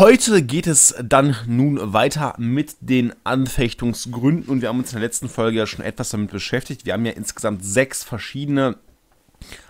Heute geht es dann nun weiter mit den Anfechtungsgründen und wir haben uns in der letzten Folge ja schon etwas damit beschäftigt. Wir haben ja insgesamt sechs verschiedene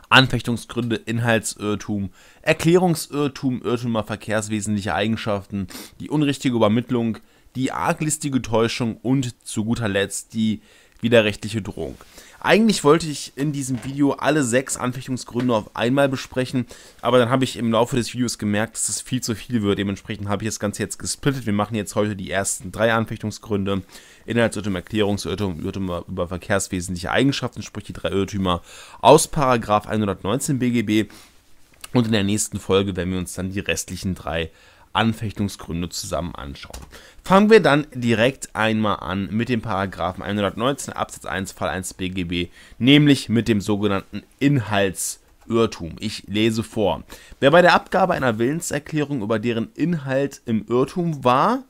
Anfechtungsgründe, Inhaltsirrtum, Erklärungsirrtum, Irrtümer verkehrswesentliche Eigenschaften, die unrichtige Übermittlung, die arglistige Täuschung und zu guter Letzt die widerrechtliche Drohung. Eigentlich wollte ich in diesem Video alle sechs Anfechtungsgründe auf einmal besprechen, aber dann habe ich im Laufe des Videos gemerkt, dass es viel zu viel wird. Dementsprechend habe ich das Ganze jetzt gesplittet. Wir machen jetzt heute die ersten drei Anfechtungsgründe. Inhaltsirrtum, Erklärungsirrtum, Irrtümer über verkehrswesentliche Eigenschaften, sprich die drei Irrtümer aus Paragraf 119 BGB. Und in der nächsten Folge werden wir uns dann die restlichen drei Anfechtungsgründe zusammen anschauen. Fangen wir dann direkt einmal an mit dem Paragraphen 119 Absatz 1 Fall 1 BGB, nämlich mit dem sogenannten Inhalts Irrtum. Ich lese vor. Wer bei der Abgabe einer Willenserklärung über deren Inhalt im Irrtum war,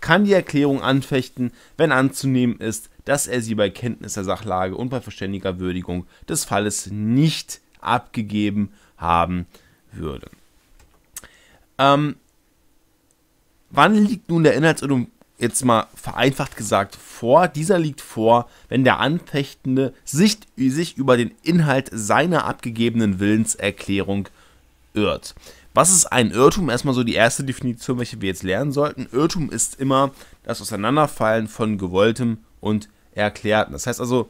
kann die Erklärung anfechten, wenn anzunehmen ist, dass er sie bei Kenntnis der Sachlage und bei verständiger Würdigung des Falles nicht abgegeben haben würde. Ähm, wann liegt nun der Inhaltsirrtum, jetzt mal vereinfacht gesagt, vor? Dieser liegt vor, wenn der Anfechtende sich, sich über den Inhalt seiner abgegebenen Willenserklärung irrt. Was ist ein Irrtum? Erstmal so die erste Definition, welche wir jetzt lernen sollten. Irrtum ist immer das Auseinanderfallen von Gewolltem und Erklärten. Das heißt also,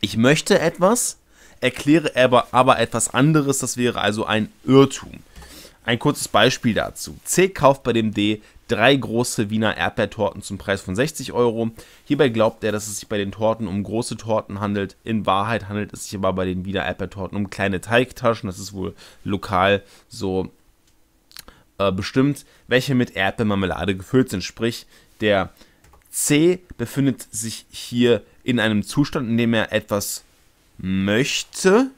ich möchte etwas, erkläre aber, aber etwas anderes, das wäre also ein Irrtum. Ein kurzes Beispiel dazu. C kauft bei dem D drei große Wiener Erdbeertorten zum Preis von 60 Euro. Hierbei glaubt er, dass es sich bei den Torten um große Torten handelt. In Wahrheit handelt es sich aber bei den Wiener Erdbeertorten um kleine Teigtaschen. Das ist wohl lokal so äh, bestimmt, welche mit Erdbeermarmelade gefüllt sind. Sprich, der C befindet sich hier in einem Zustand, in dem er etwas möchte.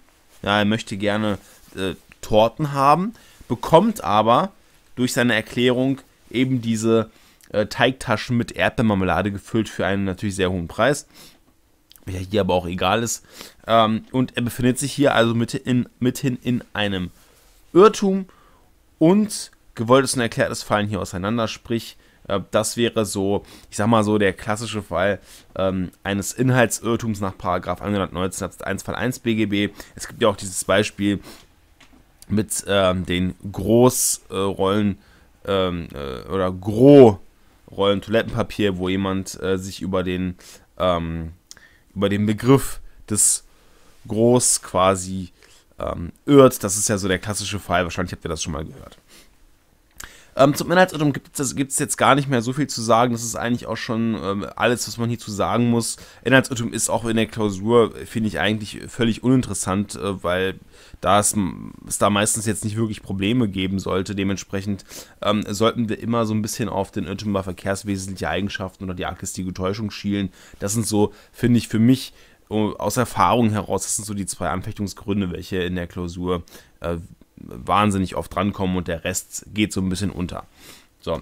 Ja, er möchte gerne äh, Torten haben bekommt aber durch seine Erklärung eben diese äh, Teigtaschen mit Erdbeermarmelade gefüllt für einen natürlich sehr hohen Preis, Ja, hier aber auch egal ist. Ähm, und er befindet sich hier also mit in, mithin in einem Irrtum und gewolltes und erklärtes fallen hier auseinander, sprich, äh, das wäre so, ich sag mal so, der klassische Fall ähm, eines Inhaltsirrtums nach Paragraf 119 Absatz 1 Fall 1 BGB. Es gibt ja auch dieses Beispiel, mit ähm, den Großrollen äh, ähm, äh, oder Gro-Rollen Toilettenpapier, wo jemand äh, sich über den, ähm, über den Begriff des Groß quasi ähm, irrt. Das ist ja so der klassische Fall. Wahrscheinlich habt ihr das schon mal gehört. Ähm, zum Inhaltsatom gibt es jetzt gar nicht mehr so viel zu sagen. Das ist eigentlich auch schon ähm, alles, was man hierzu sagen muss. Inhaltsatom ist auch in der Klausur, finde ich, eigentlich völlig uninteressant, äh, weil da es, es, da meistens jetzt nicht wirklich Probleme geben sollte. Dementsprechend ähm, sollten wir immer so ein bisschen auf den Irrtum verkehrswesentliche Eigenschaften oder die arglistige Täuschung schielen. Das sind so, finde ich, für mich oh, aus Erfahrung heraus, das sind so die zwei Anfechtungsgründe, welche in der Klausur äh, wahnsinnig oft drankommen und der Rest geht so ein bisschen unter. So.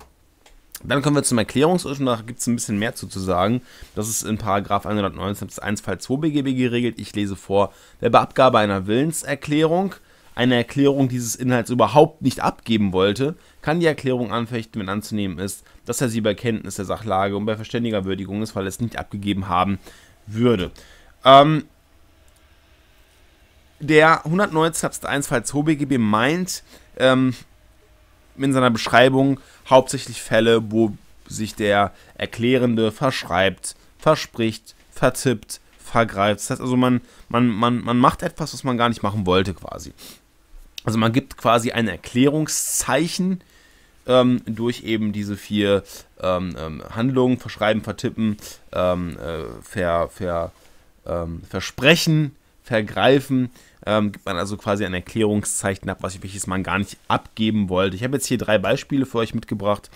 Dann kommen wir zum und da gibt es ein bisschen mehr zu, sagen. Das ist in Paragraf 119 Absatz 1 Fall 2 BGB geregelt. Ich lese vor, wer bei Abgabe einer Willenserklärung eine Erklärung dieses Inhalts überhaupt nicht abgeben wollte, kann die Erklärung anfechten, wenn anzunehmen ist, dass er sie bei Kenntnis der Sachlage und bei verständiger Würdigung des Falles nicht abgegeben haben würde. Ähm, der 190 Absatz 1 Falls HoBGB meint ähm, in seiner Beschreibung hauptsächlich Fälle, wo sich der Erklärende verschreibt, verspricht, vertippt, vergreift. Das heißt also, man, man, man, man macht etwas, was man gar nicht machen wollte quasi. Also man gibt quasi ein Erklärungszeichen ähm, durch eben diese vier ähm, ähm Handlungen, verschreiben, vertippen, ähm, äh, ver, ver, ähm, versprechen vergreifen. Ähm, gibt man also quasi ein Erklärungszeichen ab, was, welches man gar nicht abgeben wollte. Ich habe jetzt hier drei Beispiele für euch mitgebracht,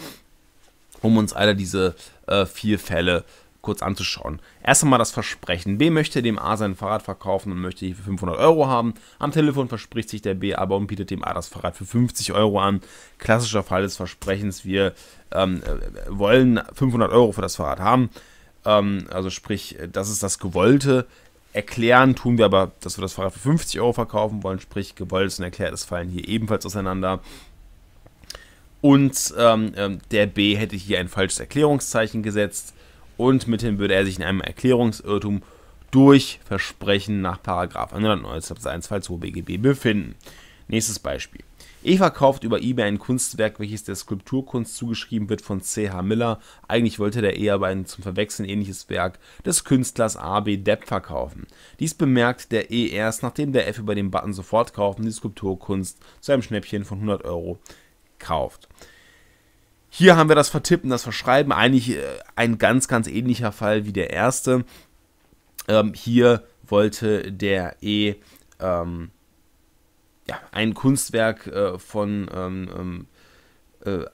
um uns alle diese äh, vier Fälle kurz anzuschauen. Erst einmal das Versprechen. B möchte dem A sein Fahrrad verkaufen und möchte hier für 500 Euro haben. Am Telefon verspricht sich der B aber und bietet dem A das Fahrrad für 50 Euro an. Klassischer Fall des Versprechens. Wir ähm, wollen 500 Euro für das Fahrrad haben. Ähm, also sprich, das ist das Gewollte erklären, tun wir aber, dass wir das Fahrrad für 50 Euro verkaufen wollen, sprich gewolltes und erklärtes fallen hier ebenfalls auseinander. Und ähm, ähm, der B hätte hier ein falsches Erklärungszeichen gesetzt und mithin würde er sich in einem Erklärungsirrtum durch Versprechen nach 119 Absatz 1 Fall 2 BGB befinden. Nächstes Beispiel. Eva kauft über eBay ein Kunstwerk, welches der Skulpturkunst zugeschrieben wird von C.H. Miller. Eigentlich wollte der eher aber ein zum Verwechseln ähnliches Werk des Künstlers A.B. Depp verkaufen. Dies bemerkt der E erst, nachdem der F über den Button sofort kaufen die Skulpturkunst zu einem Schnäppchen von 100 Euro kauft. Hier haben wir das Vertippen, das Verschreiben, eigentlich äh, ein ganz, ganz ähnlicher Fall wie der erste. Ähm, hier wollte der E ähm, ja, ein Kunstwerk äh, von ähm, ähm äh,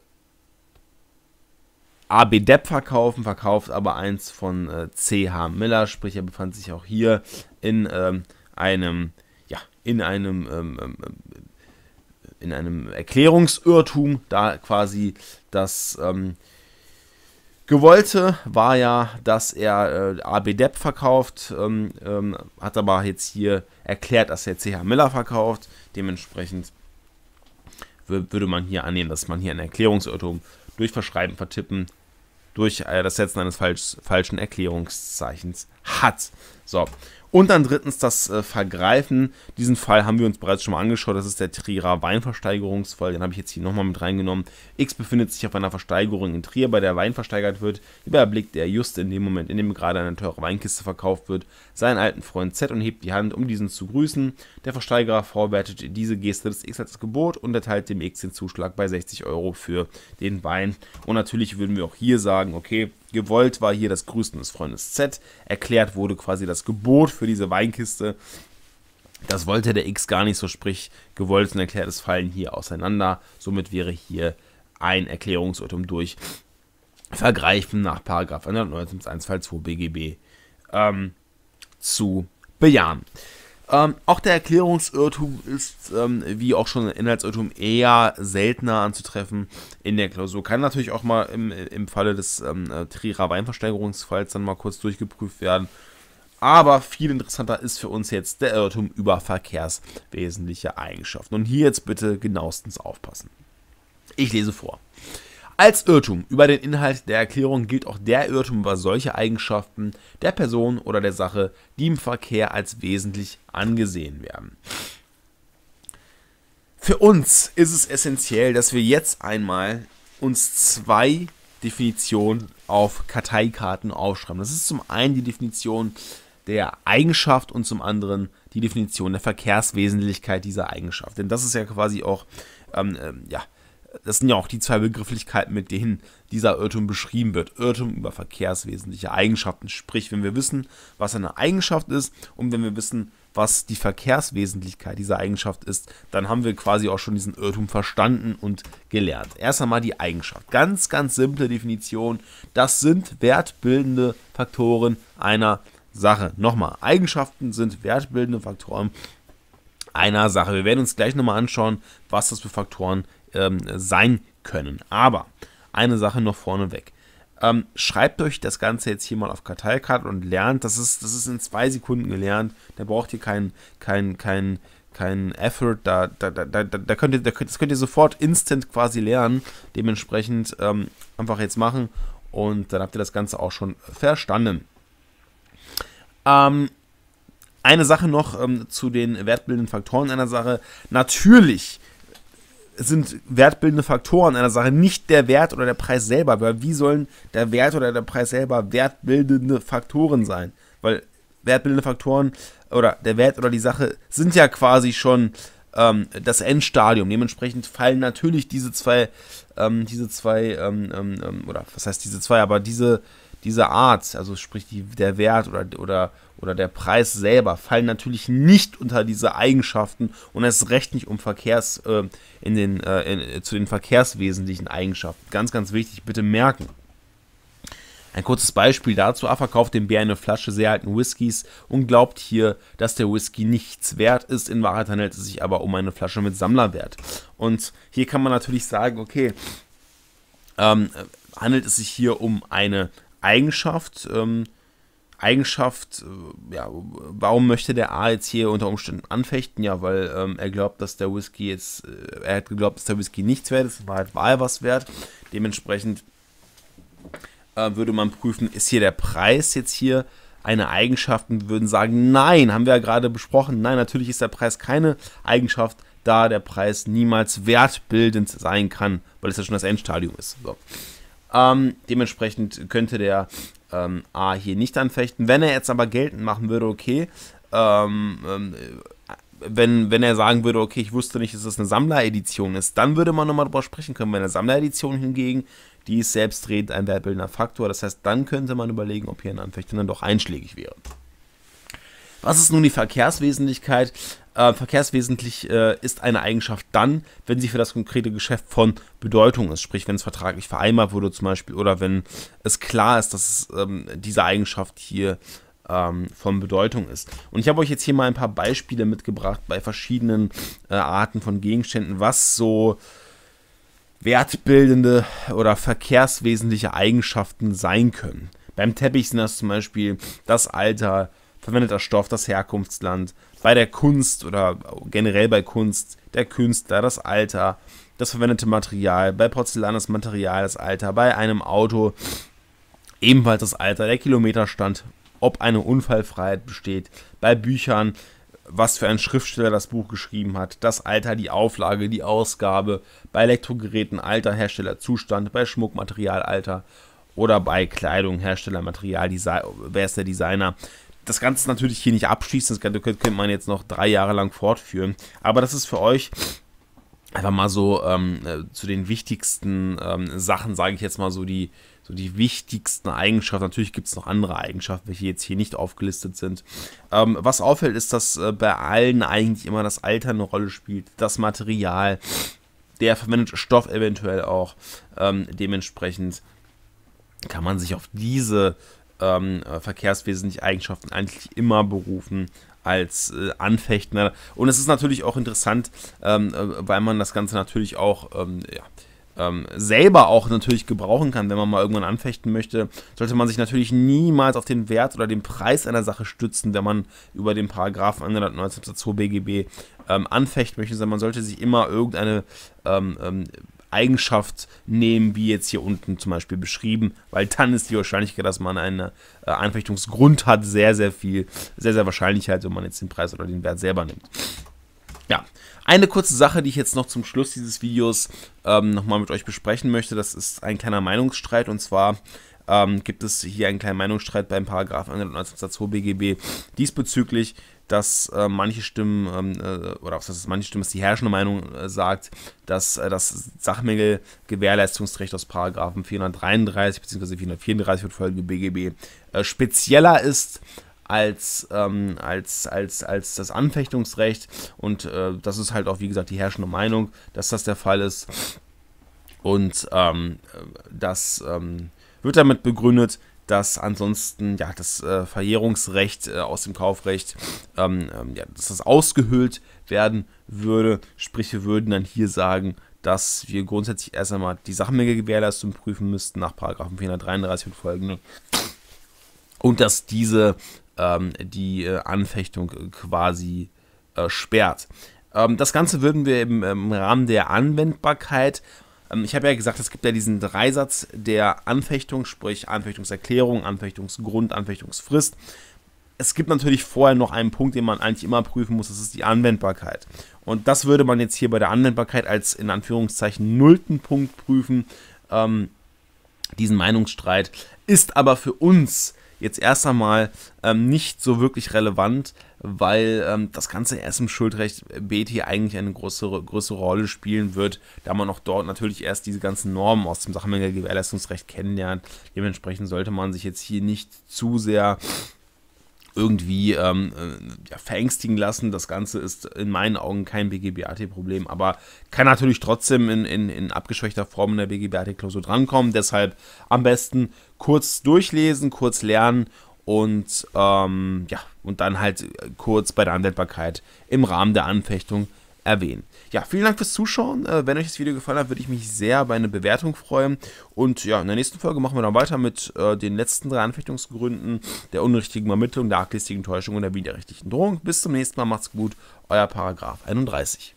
AB Depp verkaufen, verkauft aber eins von äh, CH Miller, sprich er befand sich auch hier in ähm, einem, ja, in einem, ähm, ähm in einem Erklärungsirrtum, da quasi das, ähm, Gewollte war ja, dass er äh, AB Depp verkauft, ähm, ähm, hat aber jetzt hier erklärt, dass er CH Miller verkauft. Dementsprechend würde man hier annehmen, dass man hier ein Erklärungsirrtum durch Verschreiben, Vertippen, durch äh, das Setzen eines falsch, falschen Erklärungszeichens hat. So, und dann drittens das äh, Vergreifen. Diesen Fall haben wir uns bereits schon mal angeschaut. Das ist der Trierer Weinversteigerungsfall. Den habe ich jetzt hier nochmal mit reingenommen. X befindet sich auf einer Versteigerung in Trier, bei der Wein versteigert wird. Überblickt er just in dem Moment, in dem gerade eine teure Weinkiste verkauft wird, seinen alten Freund Z und hebt die Hand, um diesen zu grüßen. Der Versteigerer vorwertet diese Geste des X als Gebot und erteilt dem X den Zuschlag bei 60 Euro für den Wein. Und natürlich würden wir auch hier sagen, okay, gewollt war hier das Grüßen des Freundes Z, erklärt wurde quasi das Gebot für diese Weinkiste. Das wollte der X gar nicht so, sprich gewollt und erklärtes fallen hier auseinander. Somit wäre hier ein Erklärungsurtum durch Vergreifen nach 119 1 Fall 2 BGB ähm, zu bejahen. Ähm, auch der Erklärungsirrtum ist, ähm, wie auch schon Inhaltsirrtum, eher seltener anzutreffen in der Klausur. Kann natürlich auch mal im, im Falle des ähm, äh, Trierer Weinversteigerungsfalls dann mal kurz durchgeprüft werden. Aber viel interessanter ist für uns jetzt der Irrtum über verkehrswesentliche Eigenschaften. Und hier jetzt bitte genauestens aufpassen. Ich lese vor. Als Irrtum über den Inhalt der Erklärung gilt auch der Irrtum über solche Eigenschaften der Person oder der Sache, die im Verkehr als wesentlich angesehen werden. Für uns ist es essentiell, dass wir jetzt einmal uns zwei Definitionen auf Karteikarten aufschreiben. Das ist zum einen die Definition der Eigenschaft und zum anderen die Definition der Verkehrswesentlichkeit dieser Eigenschaft. Denn das ist ja quasi auch ähm, ähm ja, das sind ja auch die zwei Begrifflichkeiten, mit denen dieser Irrtum beschrieben wird. Irrtum über verkehrswesentliche Eigenschaften. Sprich, wenn wir wissen, was eine Eigenschaft ist und wenn wir wissen, was die Verkehrswesentlichkeit dieser Eigenschaft ist, dann haben wir quasi auch schon diesen Irrtum verstanden und gelernt. Erst einmal die Eigenschaft. Ganz, ganz simple Definition. Das sind wertbildende Faktoren einer Sache. Nochmal, Eigenschaften sind wertbildende Faktoren einer Sache. Wir werden uns gleich nochmal anschauen, was das für Faktoren sind ähm, sein können. Aber eine Sache noch vorneweg. Ähm, schreibt euch das Ganze jetzt hier mal auf Karteikarte und lernt. Das ist, das ist in zwei Sekunden gelernt. Da braucht ihr keinen kein, kein, kein Effort. Da, da, da, da, da könnt ihr, da, das könnt ihr sofort instant quasi lernen. Dementsprechend ähm, einfach jetzt machen und dann habt ihr das Ganze auch schon verstanden. Ähm, eine Sache noch ähm, zu den wertbildenden Faktoren einer Sache. Natürlich sind wertbildende Faktoren einer Sache, nicht der Wert oder der Preis selber. Weil wie sollen der Wert oder der Preis selber wertbildende Faktoren sein? Weil wertbildende Faktoren oder der Wert oder die Sache sind ja quasi schon ähm, das Endstadium. Dementsprechend fallen natürlich diese zwei, ähm, diese zwei, ähm, ähm, ähm oder was heißt diese zwei, aber diese dieser Art, also sprich die, der Wert oder, oder, oder der Preis selber, fallen natürlich nicht unter diese Eigenschaften und erst recht nicht um Verkehrs, äh, in den, äh, in, äh, zu den verkehrswesentlichen Eigenschaften. Ganz, ganz wichtig, bitte merken. Ein kurzes Beispiel dazu, A verkauft dem Bär eine Flasche sehr alten Whiskys und glaubt hier, dass der Whisky nichts wert ist. In Wahrheit handelt es sich aber um eine Flasche mit Sammlerwert. Und hier kann man natürlich sagen, okay, ähm, äh, handelt es sich hier um eine, Eigenschaft. Ähm, Eigenschaft, äh, ja, warum möchte der A jetzt hier unter Umständen anfechten? Ja, weil ähm, er glaubt, dass der Whisky jetzt, äh, er hat geglaubt, dass der Whisky nichts wert ist, in Wahrheit war er halt was wert. Dementsprechend äh, würde man prüfen, ist hier der Preis jetzt hier eine Eigenschaft und würden sagen, nein, haben wir ja gerade besprochen, nein, natürlich ist der Preis keine Eigenschaft, da der Preis niemals wertbildend sein kann, weil es ja schon das Endstadium ist. So. Ähm, dementsprechend könnte der ähm, A hier nicht anfechten. Wenn er jetzt aber geltend machen würde, okay, ähm, ähm äh, wenn, wenn er sagen würde, okay, ich wusste nicht, dass das eine Sammleredition ist, dann würde man nochmal drüber sprechen können. Bei einer Sammleredition hingegen, die ist selbstredend ein werbildender Faktor. Das heißt, dann könnte man überlegen, ob hier ein Anfechten dann doch einschlägig wäre. Was ist nun die Verkehrswesentlichkeit? Äh, verkehrswesentlich äh, ist eine Eigenschaft dann, wenn sie für das konkrete Geschäft von Bedeutung ist, sprich wenn es vertraglich vereinbart wurde zum Beispiel oder wenn es klar ist, dass es, ähm, diese Eigenschaft hier ähm, von Bedeutung ist. Und ich habe euch jetzt hier mal ein paar Beispiele mitgebracht bei verschiedenen äh, Arten von Gegenständen, was so wertbildende oder verkehrswesentliche Eigenschaften sein können. Beim Teppich sind das zum Beispiel das Alter, verwendeter Stoff, das Herkunftsland, bei der Kunst oder generell bei Kunst, der Künstler, das Alter, das verwendete Material, bei Porzellan das Material, das Alter, bei einem Auto ebenfalls das Alter, der Kilometerstand, ob eine Unfallfreiheit besteht, bei Büchern, was für ein Schriftsteller das Buch geschrieben hat, das Alter, die Auflage, die Ausgabe, bei Elektrogeräten Alter, Herstellerzustand, bei Schmuckmaterial Alter oder bei Kleidung, Hersteller, Material, Desi wer ist der Designer, das Ganze natürlich hier nicht abschließen, das könnte, könnte man jetzt noch drei Jahre lang fortführen. Aber das ist für euch einfach mal so ähm, äh, zu den wichtigsten ähm, Sachen, sage ich jetzt mal so die, so die wichtigsten Eigenschaften. Natürlich gibt es noch andere Eigenschaften, welche jetzt hier nicht aufgelistet sind. Ähm, was auffällt, ist, dass äh, bei allen eigentlich immer das Alter eine Rolle spielt, das Material, der verwendete Stoff eventuell auch. Ähm, dementsprechend kann man sich auf diese ähm, äh, verkehrswesentliche Eigenschaften eigentlich immer berufen als äh, Anfechtner. Und es ist natürlich auch interessant, ähm, äh, weil man das Ganze natürlich auch ähm, ja, ähm, selber auch natürlich gebrauchen kann, wenn man mal irgendwann anfechten möchte, sollte man sich natürlich niemals auf den Wert oder den Preis einer Sache stützen, wenn man über den Paragraphen 119 Absatz 2 BGB ähm, anfechten möchte, sondern man sollte sich immer irgendeine ähm, ähm Eigenschaft nehmen, wie jetzt hier unten zum Beispiel beschrieben, weil dann ist die Wahrscheinlichkeit, dass man einen äh, hat, sehr, sehr viel, sehr, sehr Wahrscheinlichkeit, halt, wenn man jetzt den Preis oder den Wert selber nimmt. Ja, eine kurze Sache, die ich jetzt noch zum Schluss dieses Videos ähm, nochmal mit euch besprechen möchte, das ist ein kleiner Meinungsstreit und zwar ähm, gibt es hier einen kleinen Meinungsstreit beim Paragraph 119 Satz 2 BGB diesbezüglich, dass äh, manche Stimmen, ähm, äh, oder was heißt manche Stimmen, dass die herrschende Meinung äh, sagt, dass äh, das Sachmängelgewährleistungsrecht aus Paragraphen 433 bzw. 434 und folgende BGB spezieller ist als, ähm, als, als, als das Anfechtungsrecht. Und äh, das ist halt auch, wie gesagt, die herrschende Meinung, dass das der Fall ist. Und ähm, äh, das ähm, wird damit begründet, dass ansonsten ja das äh, Verjährungsrecht äh, aus dem Kaufrecht, ähm, ähm, ja, dass das ausgehöhlt werden würde. Sprich, wir würden dann hier sagen, dass wir grundsätzlich erst einmal die Sachmenge prüfen müssten nach 433 und folgende. Und dass diese ähm, die äh, Anfechtung quasi äh, sperrt. Ähm, das Ganze würden wir im, im Rahmen der Anwendbarkeit ähm, ich habe ja gesagt, es gibt ja diesen Dreisatz der Anfechtung, sprich Anfechtungserklärung, Anfechtungsgrund, Anfechtungsfrist. Es gibt natürlich vorher noch einen Punkt, den man eigentlich immer prüfen muss, das ist die Anwendbarkeit. Und das würde man jetzt hier bei der Anwendbarkeit als in Anführungszeichen nullten Punkt prüfen, ähm, diesen Meinungsstreit. Ist aber für uns jetzt erst einmal ähm, nicht so wirklich relevant, weil ähm, das Ganze erst im Schuldrecht äh, BT eigentlich eine größere, größere Rolle spielen wird, da man auch dort natürlich erst diese ganzen Normen aus dem Sachmänner kennenlernt. Dementsprechend sollte man sich jetzt hier nicht zu sehr irgendwie ähm, äh, ja, verängstigen lassen. Das Ganze ist in meinen Augen kein BGBAT-Problem, aber kann natürlich trotzdem in, in, in abgeschwächter Form in der BGBAT-Klausur drankommen. Deshalb am besten kurz durchlesen, kurz lernen und ähm, ja, und dann halt kurz bei der Anwendbarkeit im Rahmen der Anfechtung erwähnen. Ja, vielen Dank fürs Zuschauen. Äh, wenn euch das Video gefallen hat, würde ich mich sehr über eine Bewertung freuen. Und ja, in der nächsten Folge machen wir dann weiter mit äh, den letzten drei Anfechtungsgründen der unrichtigen Ermittlung, der arglistigen Täuschung und der widerrechtlichen Drohung. Bis zum nächsten Mal, macht's gut, euer Paragraph 31.